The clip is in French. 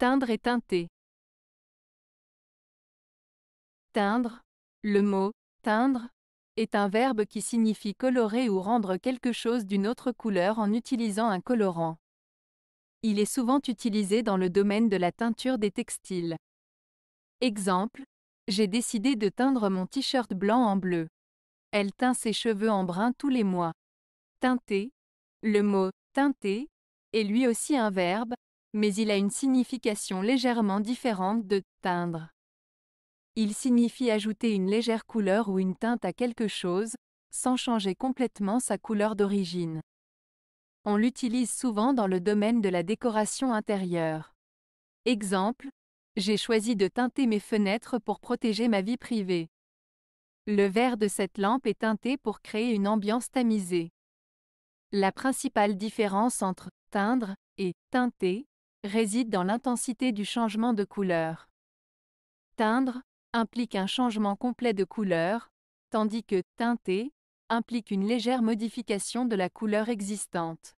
Teindre et teinter. Teindre. Le mot teindre est un verbe qui signifie colorer ou rendre quelque chose d'une autre couleur en utilisant un colorant. Il est souvent utilisé dans le domaine de la teinture des textiles. Exemple, j'ai décidé de teindre mon t-shirt blanc en bleu. Elle teint ses cheveux en brun tous les mois. Teinter. Le mot teinter est lui aussi un verbe mais il a une signification légèrement différente de teindre. Il signifie ajouter une légère couleur ou une teinte à quelque chose, sans changer complètement sa couleur d'origine. On l'utilise souvent dans le domaine de la décoration intérieure. Exemple, j'ai choisi de teinter mes fenêtres pour protéger ma vie privée. Le verre de cette lampe est teinté pour créer une ambiance tamisée. La principale différence entre teindre et teinter réside dans l'intensité du changement de couleur. Teindre implique un changement complet de couleur, tandis que teinter implique une légère modification de la couleur existante.